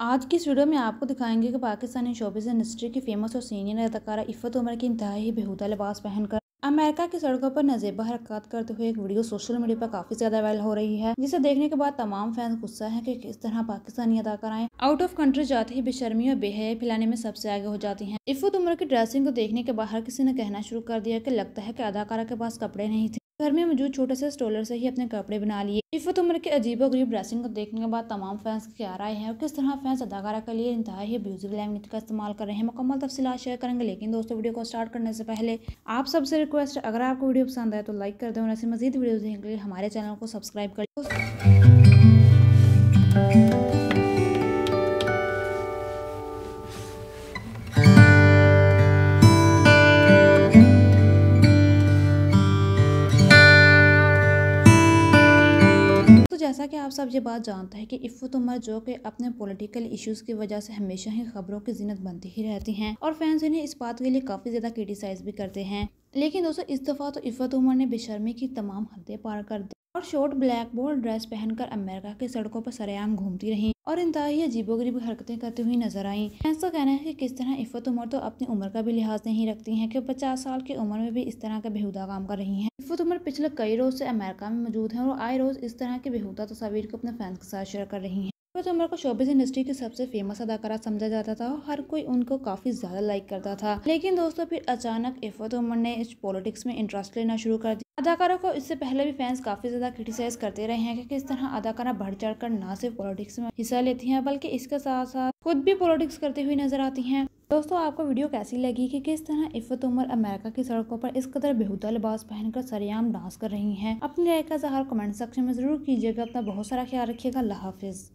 आज की इस वीडियो में आपको दिखाएंगे कि पाकिस्तानी शोबिस इंडस्ट्री की फेमस और सीनियर अदाकारा इफ़त उमर की इंतहाई बेहूदा लिबास पहनकर अमेरिका की सड़कों पर नजेबा हरकत करते हुए एक वीडियो सोशल मीडिया पर काफी ज्यादा वायरल हो रही है जिसे देखने के बाद तमाम फैंस गुस्सा है कि किस तरह पाकिस्तानी अदाकाराएं आउट ऑफ कंट्री जाते ही बेशर्मी और बेहद फैलाने में सबसे आगे हो जाती हैं इफ्फत उम्र की ड्रेसिंग को देखने के बाद हर किसी ने कहना शुरू कर दिया कि लगता है कि अदाकारा के पास कपड़े नहीं थे घर में मौजूद छोटे से स्टोलर से ही अपने कपड़े बना लिए इफ़त उम्र के अजीब और गरीब ड्रेसिंग को देखने के बाद तमाम फैंस की क्या राय है और किस तरह फैंस अदाकारा के लिए इंतहाई अब्यूजिव लैंग्वेज का इस्तेमाल कर रहे हैं मुकम्मल तफसीला शेयर करेंगे लेकिन दोस्तों वीडियो को स्टार्ट करने से पहले आप सबसे रिक्वेस्ट अगर आपको वीडियो पसंद आए तो लाइक कर दें और ऐसी मजीद वीडियो देखने के लिए हमारे चैनल को सब्सक्राइब कर जैसा कि आप सब ये बात जानते हैं कि इफ़ुत तो उमर जो कि अपने पॉलिटिकल इश्यूज की वजह से हमेशा ही खबरों की जीनत बनती ही रहती हैं और फैंस इन्हें इस बात के लिए काफ़ी ज़्यादा क्रिटिसाइज भी करते हैं लेकिन दोस्तों इस दफ़ा तो इफ़त तो उमर ने बेशर्मी की तमाम हदें पार कर दी और शॉर्ट ब्लैक बोर्ड ड्रेस पहनकर अमेरिका की सड़कों पर सरेआम घूमती रहीं और इंतहाई अजीबोगरीब हरकतें करती हुई नजर आईं का तो कहना है कि किस तरह इफ़त उमर तो अपनी उम्र का भी लिहाज नहीं रखती हैं कि पचास साल की उम्र में भी इस तरह का बेहुदा काम कर रही हैं इफ़त उमर पिछले कई रोज़ से अमेरिका में मौजूद हैं और आए रोज़ इस तरह की बेहुदा तस्वीर को अपने फैंस के साथ शेयर कर रही हैं प्रतुम्बर तो को शोबिस इंडस्ट्री की सबसे फेमस अदाकारा समझा जाता था और हर कोई उनको काफ़ी ज़्यादा लाइक करता था लेकिन दोस्तों फिर अचानक इफ़त उमर ने इस पॉलिटिक्स में इंटरेस्ट लेना शुरू कर दिया अदाकारों को इससे पहले भी फैंस काफ़ी ज़्यादा क्रिटिसाइज करते रहे हैं कि किस तरह अदाकारा बढ़ चढ़ कर ना सिर्फ पॉलिटिक्स में हिस्सा लेती हैं बल्कि इसके साथ साथ खुद भी पॉलिटिक्स करती हुई नजर आती हैं दोस्तों आपको वीडियो कैसी लगी कि किस तरह इफ़त उमर अमेरिका की सड़कों पर इस कदर बेहूदा लिबास पहनकर सरेआम डांस कर रही हैं अपनी राय का जहार कमेंट सेक्शन में ज़रूर कीजिएगा अपना बहुत सारा ख्याल रखिएगा अल्लाह हाफिज़